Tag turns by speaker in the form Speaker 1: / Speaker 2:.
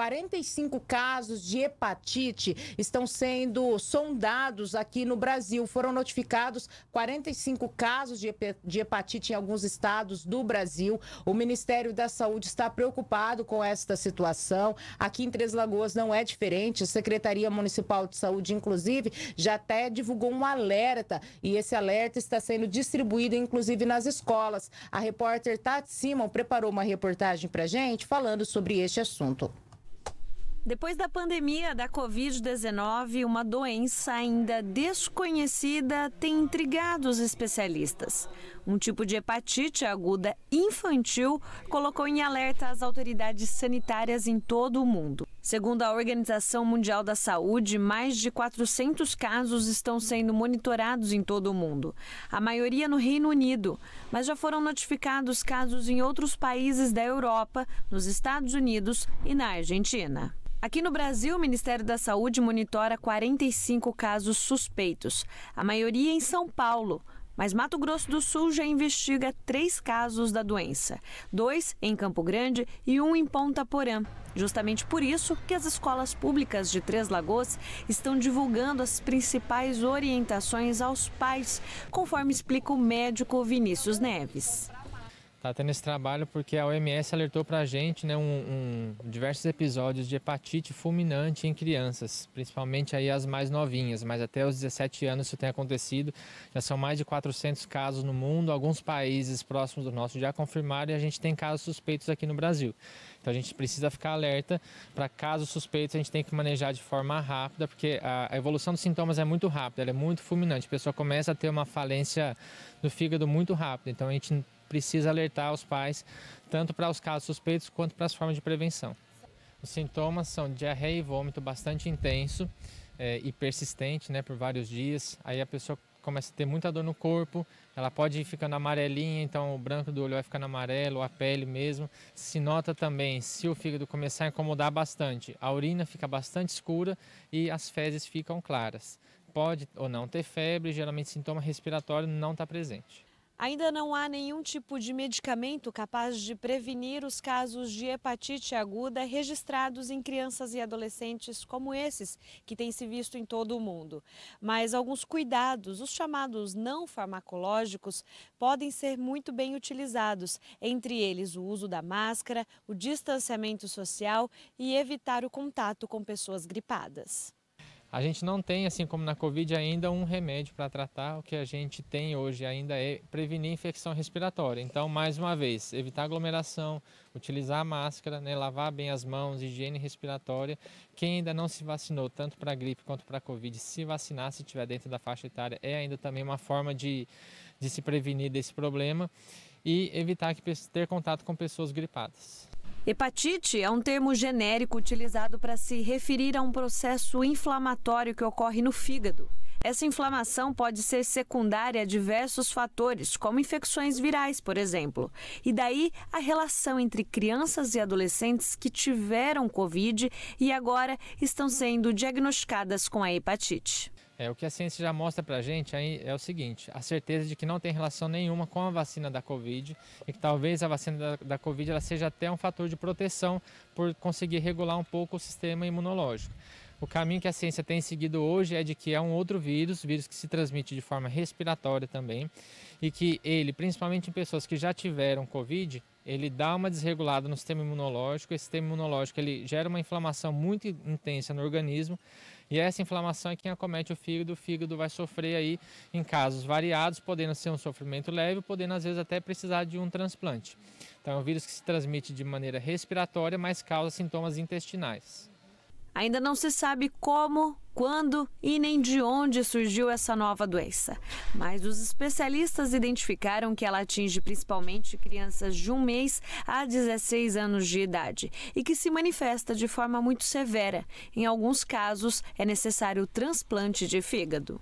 Speaker 1: 45 casos de hepatite estão sendo sondados aqui no Brasil. Foram notificados 45 casos de hepatite em alguns estados do Brasil. O Ministério da Saúde está preocupado com esta situação. Aqui em Três Lagoas não é diferente. A Secretaria Municipal de Saúde, inclusive, já até divulgou um alerta e esse alerta está sendo distribuído, inclusive, nas escolas. A repórter Tati Simon preparou uma reportagem para gente falando sobre este assunto. Depois da pandemia da Covid-19, uma doença ainda desconhecida tem intrigado os especialistas. Um tipo de hepatite aguda infantil colocou em alerta as autoridades sanitárias em todo o mundo. Segundo a Organização Mundial da Saúde, mais de 400 casos estão sendo monitorados em todo o mundo, a maioria no Reino Unido, mas já foram notificados casos em outros países da Europa, nos Estados Unidos e na Argentina. Aqui no Brasil, o Ministério da Saúde monitora 45 casos suspeitos, a maioria em São Paulo. Mas Mato Grosso do Sul já investiga três casos da doença: dois em Campo Grande e um em Ponta Porã. Justamente por isso que as escolas públicas de Três Lagoas estão divulgando as principais orientações aos pais, conforme explica o médico Vinícius Neves
Speaker 2: está tendo esse trabalho porque a OMS alertou para a gente né, um, um, diversos episódios de hepatite fulminante em crianças, principalmente aí as mais novinhas, mas até os 17 anos isso tem acontecido. Já são mais de 400 casos no mundo, alguns países próximos do nosso já confirmaram e a gente tem casos suspeitos aqui no Brasil. Então a gente precisa ficar alerta para casos suspeitos, a gente tem que manejar de forma rápida, porque a evolução dos sintomas é muito rápida, ela é muito fulminante. A pessoa começa a ter uma falência do fígado muito rápido, então a gente precisa alertar os pais, tanto para os casos suspeitos quanto para as formas de prevenção. Os sintomas são diarreia e vômito bastante intenso é, e persistente né, por vários dias. Aí a pessoa começa a ter muita dor no corpo, ela pode ir ficando amarelinha, então o branco do olho vai ficando amarelo, a pele mesmo. Se nota também se o fígado começar a incomodar bastante, a urina fica bastante escura e as fezes ficam claras. Pode ou não ter febre, geralmente sintoma respiratório não está presente.
Speaker 1: Ainda não há nenhum tipo de medicamento capaz de prevenir os casos de hepatite aguda registrados em crianças e adolescentes como esses que têm se visto em todo o mundo. Mas alguns cuidados, os chamados não farmacológicos, podem ser muito bem utilizados, entre eles o uso da máscara, o distanciamento social e evitar o contato com pessoas gripadas.
Speaker 2: A gente não tem, assim como na Covid, ainda um remédio para tratar. O que a gente tem hoje ainda é prevenir infecção respiratória. Então, mais uma vez, evitar aglomeração, utilizar a máscara, né, lavar bem as mãos, higiene respiratória. Quem ainda não se vacinou, tanto para a gripe quanto para a Covid, se vacinar se estiver dentro da faixa etária, é ainda também uma forma de, de se prevenir desse problema e evitar que, ter contato com pessoas gripadas.
Speaker 1: Hepatite é um termo genérico utilizado para se referir a um processo inflamatório que ocorre no fígado. Essa inflamação pode ser secundária a diversos fatores, como infecções virais, por exemplo. E daí a relação entre crianças e adolescentes que tiveram Covid e agora estão sendo diagnosticadas com a hepatite. É, o que a ciência
Speaker 2: já mostra para a gente aí é o seguinte, a certeza de que não tem relação nenhuma com a vacina da Covid e que talvez a vacina da, da Covid ela seja até um fator de proteção por conseguir regular um pouco o sistema imunológico. O caminho que a ciência tem seguido hoje é de que é um outro vírus, vírus que se transmite de forma respiratória também, e que ele, principalmente em pessoas que já tiveram Covid, ele dá uma desregulada no sistema imunológico, esse sistema imunológico ele gera uma inflamação muito intensa no organismo, e essa inflamação é quem acomete o fígado, o fígado vai sofrer aí em casos variados, podendo ser um sofrimento leve, podendo às vezes até precisar de um transplante. Então é um vírus que se transmite de maneira respiratória, mas causa sintomas
Speaker 1: intestinais. Ainda não se sabe como, quando e nem de onde surgiu essa nova doença. Mas os especialistas identificaram que ela atinge principalmente crianças de um mês a 16 anos de idade e que se manifesta de forma muito severa. Em alguns casos, é necessário transplante de fígado.